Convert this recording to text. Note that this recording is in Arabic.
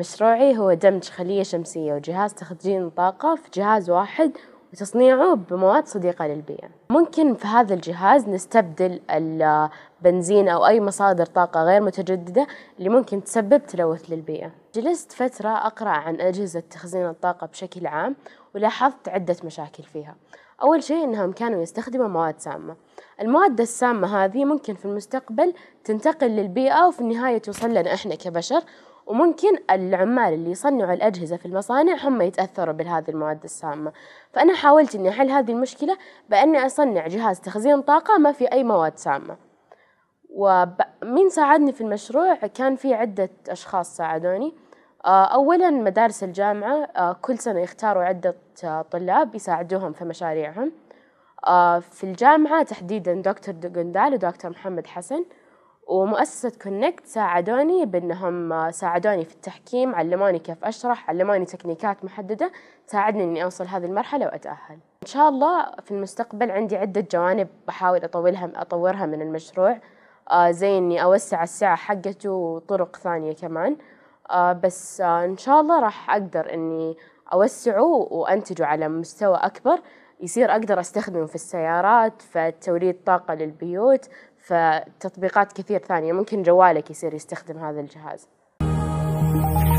مشروعي هو دمج خلية شمسية وجهاز تخزين طاقة في جهاز واحد وتصنيعه بمواد صديقة للبيئة ممكن في هذا الجهاز نستبدل البنزين أو أي مصادر طاقة غير متجددة اللي ممكن تسبب تلوث للبيئة جلست فترة أقرأ عن أجهزة تخزين الطاقة بشكل عام ولاحظت عدة مشاكل فيها أول شيء أنهم كانوا يستخدموا مواد سامة المواد السامة هذه ممكن في المستقبل تنتقل للبيئة وفي النهاية توصل لنا إحنا كبشر وممكن العمال اللي يصنعوا الأجهزة في المصانع هم يتأثروا بهذه المواد السامة فأنا حاولت أني أحل هذه المشكلة بأني أصنع جهاز تخزين طاقة ما في أي مواد سامة ومين ساعدني في المشروع كان في عدة أشخاص ساعدوني آه، أولا مدارس الجامعة آه، كل سنة يختاروا عدة آه، طلاب يساعدوهم في مشاريعهم في الجامعة تحديدا دكتور قندال ودكتور محمد حسن ومؤسسة كونكت ساعدوني بأنهم ساعدوني في التحكيم علموني كيف أشرح علموني تكنيكات محددة تساعدني أني أوصل هذه المرحلة وأتأهل إن شاء الله في المستقبل عندي عدة جوانب بحاول أطولها أطورها من المشروع آه، زي إني أوسع السعة حقته وطرق ثانية كمان آه، بس آه، إن شاء الله راح أقدر إني أوسعه وأنتجه على مستوى أكبر يصير أقدر أستخدمه في السيارات في توليد طاقة للبيوت فتطبيقات كثير ثانية ممكن جوالك يصير يستخدم هذا الجهاز